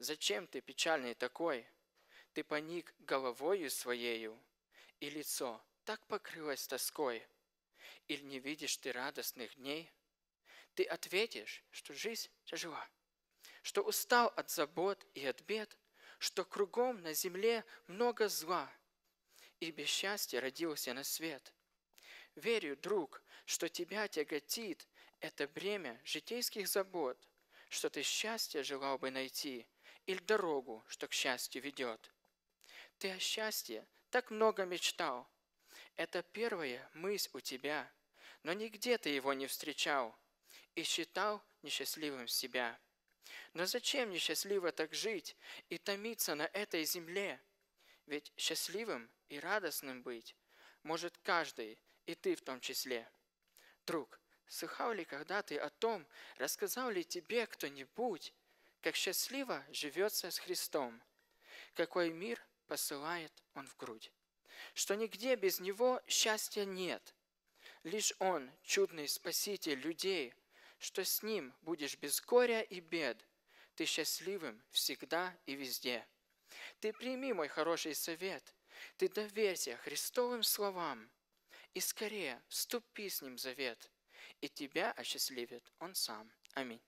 Зачем ты печальный такой? Ты поник головою своею, и лицо так покрылось тоской. Или не видишь ты радостных дней? Ты ответишь, что жизнь тяжела, что устал от забот и от бед, что кругом на земле много зла, и без счастья родился на свет. Верю, друг, что тебя тяготит это бремя житейских забот, что ты счастье желал бы найти – или дорогу, что к счастью ведет. Ты о счастье так много мечтал. Это первая мысль у тебя, но нигде ты его не встречал и считал несчастливым себя. Но зачем несчастливо так жить и томиться на этой земле? Ведь счастливым и радостным быть может каждый, и ты в том числе. Друг, слыхал ли когда ты о том, рассказал ли тебе кто-нибудь, как счастливо живется с Христом, какой мир посылает Он в грудь, что нигде без Него счастья нет. Лишь Он, чудный спаситель людей, что с Ним будешь без горя и бед, ты счастливым всегда и везде. Ты прими мой хороший совет, ты доверься Христовым словам, и скорее вступи с Ним в завет, и тебя осчастливит Он сам. Аминь.